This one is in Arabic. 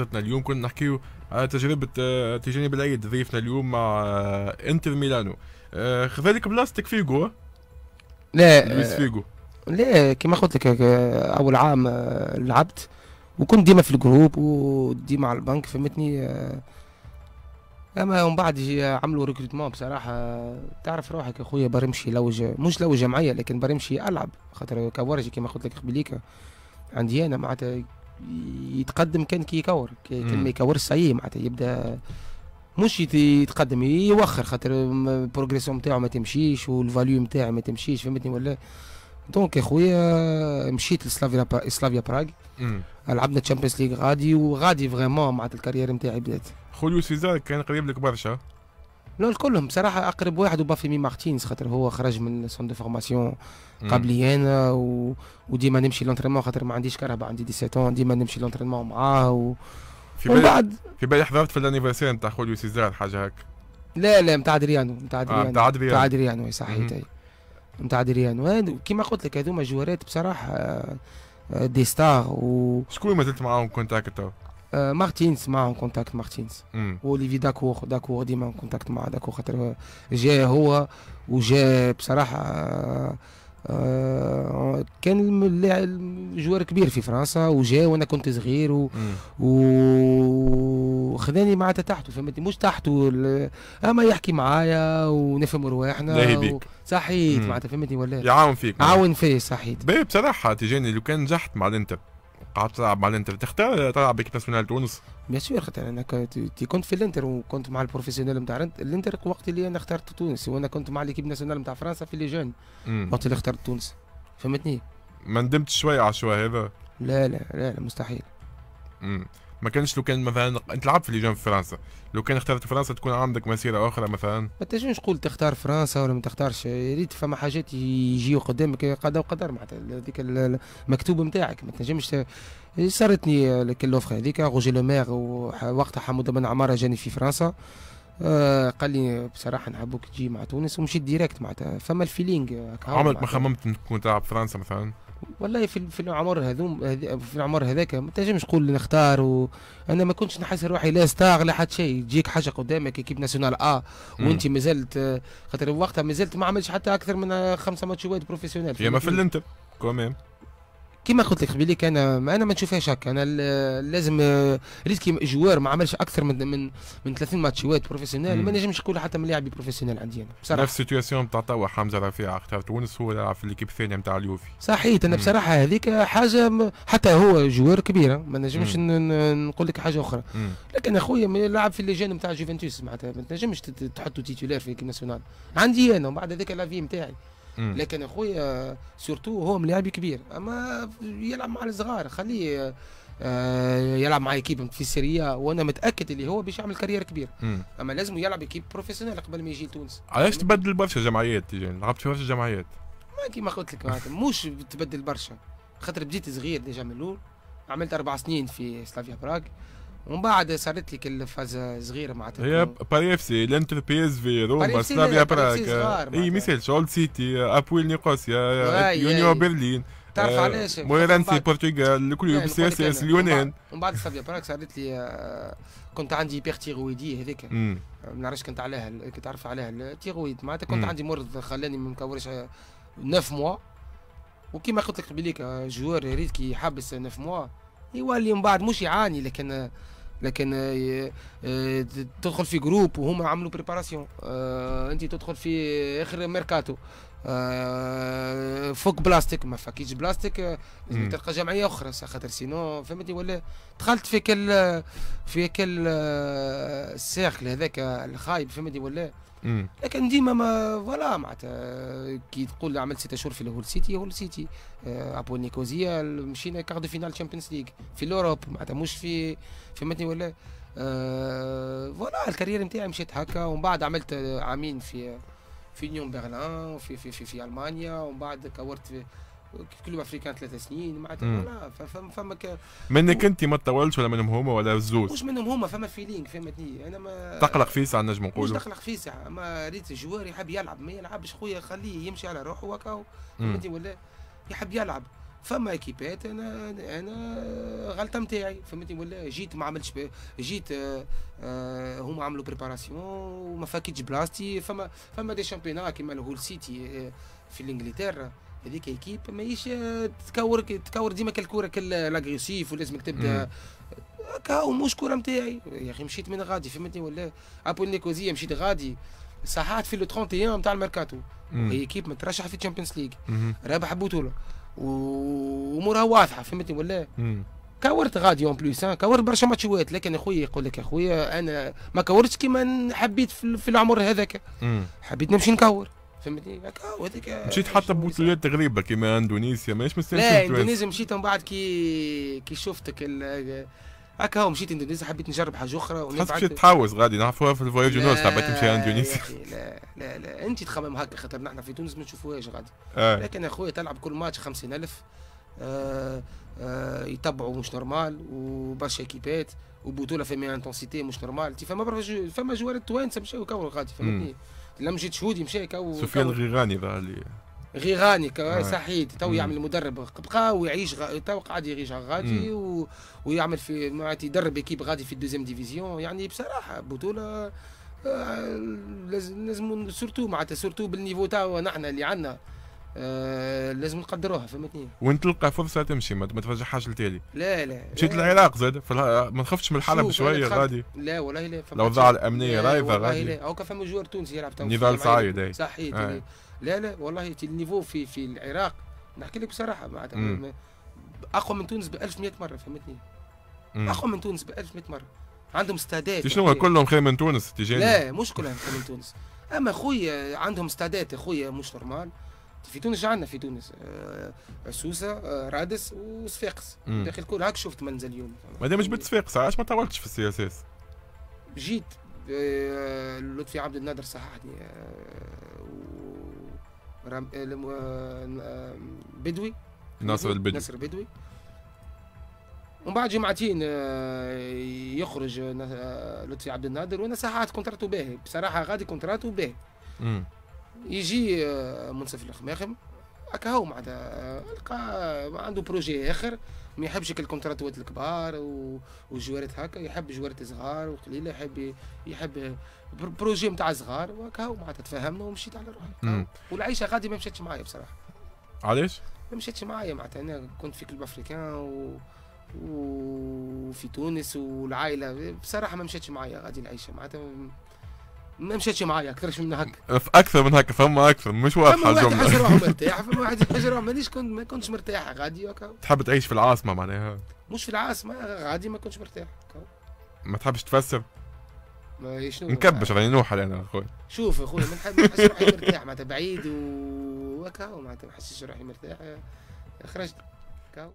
قصتنا اليوم كنا نحكيو على آه، تجربة آه، تيجاني بالعيد ضيفنا اليوم مع آه، انتر ميلانو خذلك بلاستيك فيجو لا لويس فيجو لا كما قلت لك اول عام لعبت وكنت ديما في الجروب وديما على البنك فهمتني اما ومن بعد عملوا ريكروتمون بصراحه تعرف روحك اخويا برمشي لوج مش لوج جمعيه لكن برمشي العب خاطر كورجي كما قلت لك قبليك عندي انا معناتها يتقدم كان كي يكور كان ما يكورش معناتها يبدا مش يتقدم يوخر خاطر البروغريسيون نتاعو ما تمشيش والفاليو نتاعو ما تمشيش فهمتني ولا دونك يا خويا مشيت لسلافيا با... سلافيا براغ لعبنا تشامبيونز ليغ غادي وغادي فريمون معناتها الكارير نتاعي بدات خوليو سيزار كان قريب لك برشا لا كلهم بصراحه اقرب واحد هو بافيمي مارتينز خاطر هو خرج من سون دو فورماسيون قبلي انا و... وديما نمشي لونترينمون خاطر ما عنديش كرهبه عندي 17 ديما نمشي لونترينمون معاه و... في بالي بعد في بالي حضرت في الانيفرسير نتاع خوليو سيزار حاجه هكا لا لا نتاع ادريانو نتاع ادريانو آه، نتاع ادريانو نتاع ادريانو صحيت نتاع ادريانو كيما قلت لك هذوما جوارات بصراحه آه، آه، دي ستار و شكون مازلت معاهم كونتاكت تو؟ مارتينز معهم كونتاكت مارتينز وليفي داكور داكور ديما كونتاكت مع داكور خاطر جا هو وجا بصراحه كان جوار كبير في فرنسا وجا وانا كنت صغير و... وخذاني معناتها تحته فهمتني مش تحته اما يحكي معايا ونفهم رواحنا صحيت معناتها فهمتني ولا يعاون فيك عاون فيه صحيت بصراحه تجاني لو كان نجحت مع الانتر قعدت تلعب مع الانتر تختار تلعب بكيب ناسيونال تونس بيان سور خاطر انا كي كنت في الانتر وكنت مع البروفيسيونيل نتاع الانتر وقت اللي انا اخترت تونس وانا كنت مع ليكيب ناسيونال نتاع فرنسا في لي جون وقت اللي اخترت تونس فهمتني ما ندمتش شويه على هذا لا لا لا, لا مستحيل امم ما كانش لو كان مثلا انت لعبت في ليجان في فرنسا لو كان اخترت فرنسا تكون عندك مسيره اخرى مثلا ما تنجمش تقول تختار فرنسا ولا ما تختارش يا ريت فما حاجات يجيو قدامك قضاء وقدر معناتها هذيك المكتوبه نتاعك ما تنجمش صارتني لك اللوفر هذيك روجي لو مير وقتها حمود بن عماره جاني في فرنسا آه، قال لي بصراحه نحبك تجي مع تونس ومشيت ديريكت معناتها فما الفيلينغ عمرك ما خممت تكون تلعب فرنسا مثلا والله في في العمر هذوم في العمر هذاك ما تنجمش تقول نختار و... انا ما كنتش نحس روحي لا ستار لا حتى شيء تجيك حاجه قدامك كيب ناسيونال ا وانت مازلت خاطر وقتها مازلت ما عملتش حتى اكثر من خمسه ماتشات بروفيسيونيل يا ما في الانتر كوميم كما قلت لك قبل كان انا ما نشوفهاش هكا انا لازم آه، ريسكي جوار ما عملش اكثر من من من 30 ماتشات بروفيسيونيل ما نجمش نقول حتى من لاعبي بروفيسيونيل عندي انا بصراحه نفس السيتياسيون تاع توا حمزه رفيع اختار تونس هو يلعب في الكيب الثانيه نتاع اليوفي صحيت انا بصراحه هذيك حاجه حتى هو جوار كبير ما نجمش نقول لك حاجه اخرى لكن اخويا يلعب في الليجان نتاع جوفنتوس معناتها ما تنجمش تحطه تيتولار في ناسيونال عندي انا وبعد هذاك لافي نتاعي لكن اخويا سورتو هو ملاعب كبير اما يلعب مع الصغار خليه آه، يلعب مع ايكيب في سيريا وانا متاكد اللي هو باش يعمل كارير كبير اما لازم يلعب ايكيب بروفيسيونيل قبل ما يجي لتونس علاش تبدل برشا جمعيات لعبت في برشا جمعيات ما كيما قلت لك معناتها مش تبدل برشا خاطر بديت صغير ديجا من الاول عملت اربع سنين في سلافيا براغ ومن بعد صارت كل الفازة صغيرة معناتها هي باري اف سي الانتر بي اس في روما سلافيا براغ اي مثال شولد سيتي ابويل نيقوسيا يونيو برلين تعرف آه، علاش مويرانسي البرتغال الكل إيه، سي اس اس اليونان ومن بعد سلافيا براغ صارت لي آه، كنت عندي بيغ تيغويدي هذيك آه، ما نعرفش كنت عليها كنت عارف عليها التيغويد معناتها كنت عندي مرض خلاني ما نكورش 9 موا وكيما قلت لك قبيليك جوار ريت كي حبس 9 موا يولي من بعد مش يعاني لكن لكن آه، آه، تدخل في جروب وهما عملوا بريباراسيون آه، انت تدخل في اخر ميركاتو فوق بلاستيك ما فكيش بلاستيك لازم تلقى جمعيه اخرى خاطر سينو فهمتني ولا دخلت في كل في كل السيركل هذاك الخايب فهمتني ولا لكن ديما ما فوالا معناتها كي تقول عملت ستة شهور في الهول سيتي هول سيتي آه، ابو نيكوزيا مشينا كارد فينال تشامبيونز ليغ في الاوروب معناتها مش في فهمتني ولا أه فوالا الكارير نتاعي مشيت هكا ومن بعد عملت آه، عامين في في نيون برلان وفي في في, في المانيا ومن بعد كورت في كيف كلهم افريكان ثلاث سنين معناتها فما فما ك... منك انت ما تطولش ولا منهم هما ولا الزوز مش منهم هما فما فيلينغ فهمتني انا ما تقلق في ساعه نجم نقول مش تقلق في ساعه ما ريت الجوار يحب يلعب ما يلعبش خويا خليه يمشي على روحه وكاو فهمتني ولا يحب يلعب فما اكيبات انا انا غلطه نتاعي فهمتني ولا جيت ما عملتش جيت آه، آه، هما عملوا بريباراسيون وما فاكيتش بلاصتي فما فما دي شامبيونات كيما الهول سيتي آه، في انجلترا هذيك ايكيب ماهيش آه، تكور تكور ديما كالكوره كالاغريسيف ولازمك تبدا هكا ومش كوره نتاعي يا اخي مشيت من غادي فهمتني ولا ابو نيكوزيا مشيت غادي ساحات في لو 31 نتاع الميركاتو ايكيب مترشح في الشامبيونز ليج رابح بطوله وامورها واضحه فهمتني ولا كورت غادي اون بليس كورت برشا ماتشوات لكن اخويا يقول لك اخويا انا ما كورتش كيما حبيت في العمر هذاك حبيت نمشي نكور فهمتني هكا وهذيك مشيت حتى بوتلات غريبه كيما اندونيسيا ماهيش مستنسيه لا اندونيسيا مشيت من بعد كي كي شفتك هكا هو مشيت اندونيسيا حبيت نجرب حاجه اخرى حسيت خاصك تحوس غادي نعرفوها في الفواياج نورس حبيت تمشي اندونيسيا لا لا لا انت تخمم هكا خاطر نحن في تونس ما نشوفوهاش غادي آه. لكن اخويا تلعب كل ماتش 50000 آه آه يتبعوا مش نورمال وبرشا كيبات وبطوله مي انتونسيتي مش نورمال فما فما جوال التوانسه مشاو كاو غادي فهمتني لا جيت شهودي مشى كاو سفيان غيغاني ظهر لي غيغاني سعيد آه. تو يعمل مدرب بقى ويعيش غ... تو قاعد يعيش غادي و... ويعمل في معناتها يدرب ايكيب غادي في الدوزيام ديفيزيون يعني بصراحه بطوله آه، لازم لازم سورتو معناتها سورتو بالنيفو تاعو نحن اللي عندنا آه لازم نقدروها فهمتني وين تلقى فرصه تمشي ما تفجعهاش لتالي لا لا مشيت آه. للعراق زاد آه، ما نخفتش من الحرب شويه غادي لا والله لا الاوضاع الامنيه رايفه غادي لا هاكا فما جوار تونسي يلعب تو نضال صعيد صحيح آه. لا لا والله النيفو في في العراق نحكي لك بصراحه معناتها اقوى من تونس ب 1100 مره فهمتني اقوى من تونس ب 1100 مره عندهم استادات شنو كلهم خير من تونس تجاني لا مش كلهم خير من تونس اما خويا عندهم استادات خويا مش نورمال في تونس عندنا في تونس آه، عسوسه آه، رادس وصفاقس داخل الكل هاك شفت منزل اليوم مادام جبت صفاقس علاش ما طولتش في السي اس اس؟ جيت آه، لطفي عبد النادر صححني بدوي ناصر البدوي ناصر البدوي ومن بعد جمعتين يخرج لطفي عبد النادر وانا ساعات كونتراتو باهي بصراحه غادي كونتراتو باهي يجي آه، منصف الخماخم هكا هو معناتها آه، لقى عنده بروجي اخر ما يحبش الكونتراتوات الكبار وجوارات هكا يحب جوارات صغار وقليله يحب يحب بروجي نتاع صغار وهكا هو معناتها تفهمنا ومشيت على روحي والعيشه غادي ما مشاتش معايا بصراحه علاش؟ ما مشاتش معايا معناتها انا كنت في كلب افريكان و... وفي تونس والعائله بصراحه ما مشاتش معايا غادي العيشه معناتها ما مشيتش معايا اكثر من هكا في اكثر من هكا فما اكثر مش واضحه الجمله فما واحد روحه مرتاح فما واحد حجر روحه مانيش كنت ما كنتش مرتاح غادي هكا تحب تعيش في العاصمه معناها مش في العاصمه غادي ما كنتش مرتاح ما تحبش تفسر ما شنو نكبش غادي نوحل انا اخويا شوف اخويا ما نحبش روحي مرتاح معناتها بعيد وهكا معناتها ما حسيتش روحي مرتاح خرجت كاو